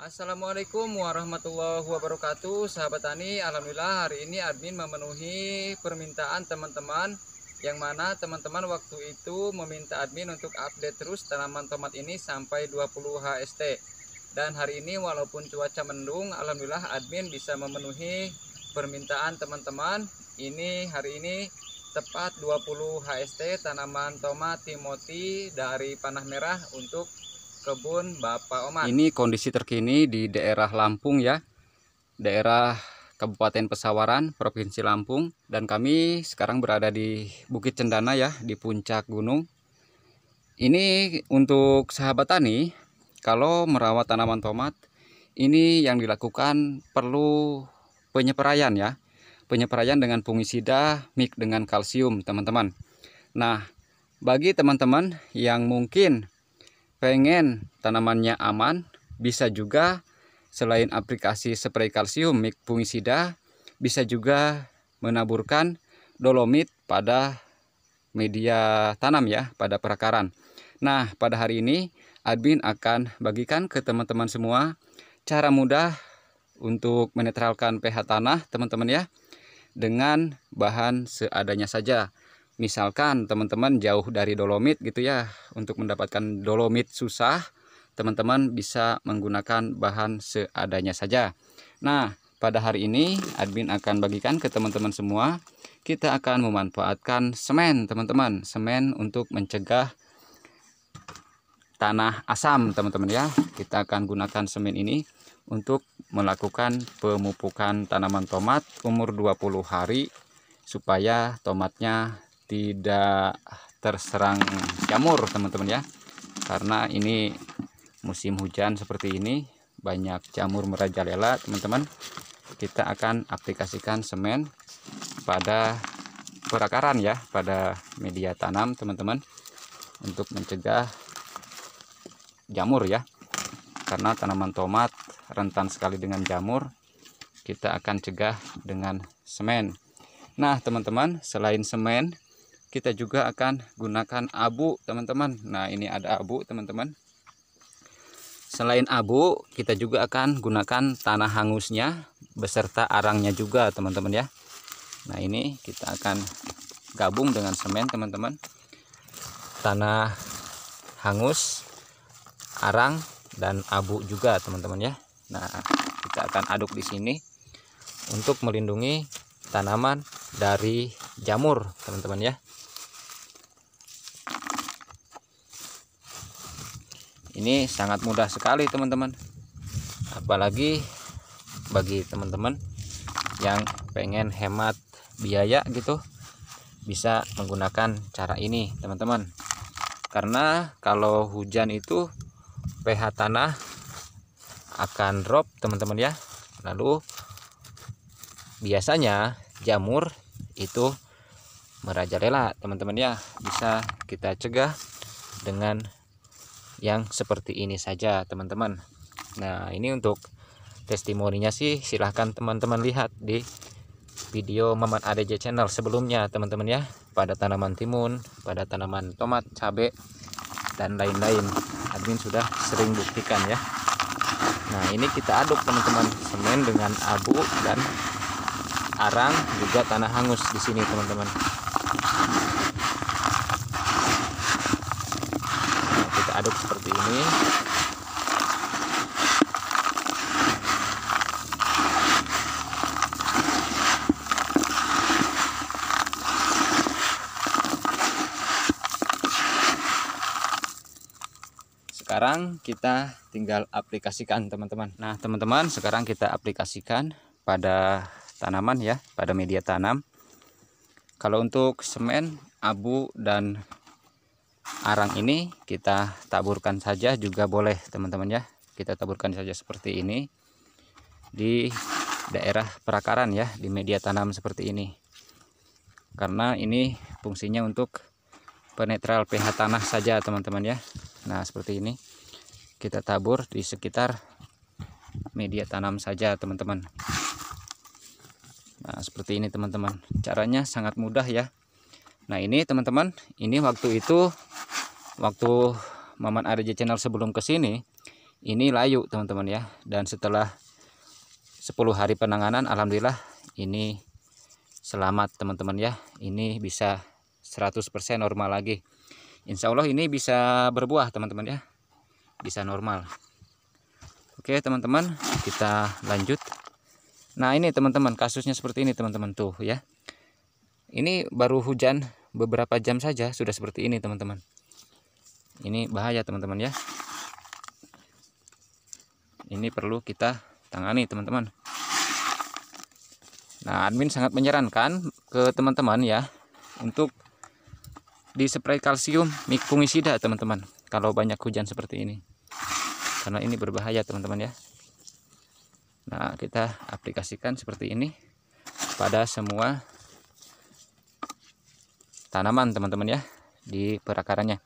Assalamualaikum warahmatullahi wabarakatuh Sahabat Tani, Alhamdulillah hari ini admin memenuhi permintaan teman-teman Yang mana teman-teman waktu itu meminta admin untuk update terus tanaman tomat ini sampai 20 HST Dan hari ini walaupun cuaca mendung, Alhamdulillah admin bisa memenuhi permintaan teman-teman Ini hari ini tepat 20 HST tanaman tomat timoti dari panah merah untuk kebun Bapak Oman. Ini kondisi terkini di daerah Lampung ya. Daerah Kabupaten Pesawaran, Provinsi Lampung dan kami sekarang berada di Bukit Cendana ya, di puncak gunung. Ini untuk sahabat tani, kalau merawat tanaman tomat ini yang dilakukan perlu penyeperayan ya. Penyeperayan dengan fungisida mik dengan kalsium, teman-teman. Nah, bagi teman-teman yang mungkin pengen tanamannya aman, bisa juga selain aplikasi spray kalsium fungisida, bisa juga menaburkan dolomit pada media tanam ya, pada perakaran. Nah, pada hari ini admin akan bagikan ke teman-teman semua cara mudah untuk menetralkan pH tanah, teman-teman ya, dengan bahan seadanya saja misalkan teman-teman jauh dari dolomit gitu ya untuk mendapatkan dolomit susah teman-teman bisa menggunakan bahan seadanya saja nah pada hari ini admin akan bagikan ke teman-teman semua kita akan memanfaatkan semen teman-teman semen untuk mencegah tanah asam teman-teman ya kita akan gunakan semen ini untuk melakukan pemupukan tanaman tomat umur 20 hari supaya tomatnya tidak terserang jamur teman-teman ya karena ini musim hujan seperti ini banyak jamur merajalela teman-teman kita akan aplikasikan semen pada perakaran ya pada media tanam teman-teman untuk mencegah jamur ya karena tanaman tomat rentan sekali dengan jamur kita akan cegah dengan semen nah teman-teman selain semen kita juga akan gunakan abu teman-teman nah ini ada abu teman-teman selain abu kita juga akan gunakan tanah hangusnya beserta arangnya juga teman-teman ya nah ini kita akan gabung dengan semen teman-teman tanah hangus arang dan abu juga teman-teman ya nah kita akan aduk di sini untuk melindungi tanaman dari jamur teman-teman ya ini sangat mudah sekali teman-teman apalagi bagi teman-teman yang pengen hemat biaya gitu bisa menggunakan cara ini teman-teman karena kalau hujan itu pH tanah akan drop teman-teman ya lalu biasanya jamur itu merajalela teman-teman ya bisa kita cegah dengan yang seperti ini saja teman-teman nah ini untuk testimoninya sih silahkan teman-teman lihat di video Maman ADJ channel sebelumnya teman-teman ya pada tanaman timun pada tanaman tomat cabe dan lain-lain admin sudah sering buktikan ya nah ini kita aduk teman-teman semen dengan abu dan arang juga tanah hangus di sini teman-teman ini sekarang kita tinggal aplikasikan teman-teman nah teman-teman sekarang kita aplikasikan pada tanaman ya pada media tanam kalau untuk semen abu dan arang ini kita taburkan saja juga boleh teman-teman ya kita taburkan saja seperti ini di daerah perakaran ya di media tanam seperti ini karena ini fungsinya untuk penetral pH tanah saja teman-teman ya nah seperti ini kita tabur di sekitar media tanam saja teman-teman nah seperti ini teman-teman caranya sangat mudah ya nah ini teman-teman ini waktu itu waktu Maman RJ channel sebelum kesini ini layu teman-teman ya dan setelah 10 hari penanganan alhamdulillah ini selamat teman-teman ya ini bisa 100% normal lagi Insya Allah ini bisa berbuah teman-teman ya bisa normal Oke teman-teman kita lanjut Nah ini teman-teman kasusnya seperti ini teman-teman tuh ya Ini baru hujan beberapa jam saja sudah seperti ini teman-teman ini bahaya teman-teman ya ini perlu kita tangani teman-teman nah admin sangat menyarankan ke teman-teman ya untuk dispray kalsium mikungisida teman-teman kalau banyak hujan seperti ini karena ini berbahaya teman-teman ya nah kita aplikasikan seperti ini pada semua tanaman teman-teman ya di perakarannya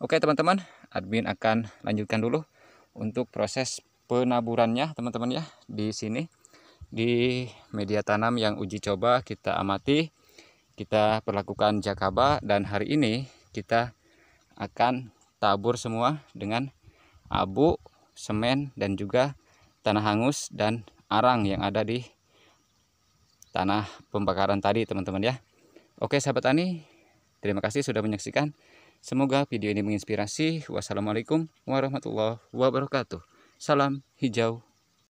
Oke teman-teman, admin akan lanjutkan dulu untuk proses penaburannya teman-teman ya di sini di media tanam yang uji coba kita amati kita perlakukan jakaba dan hari ini kita akan tabur semua dengan abu, semen dan juga tanah hangus dan arang yang ada di tanah pembakaran tadi teman-teman ya. Oke sahabat tani, terima kasih sudah menyaksikan. Semoga video ini menginspirasi. Wassalamualaikum warahmatullahi wabarakatuh. Salam hijau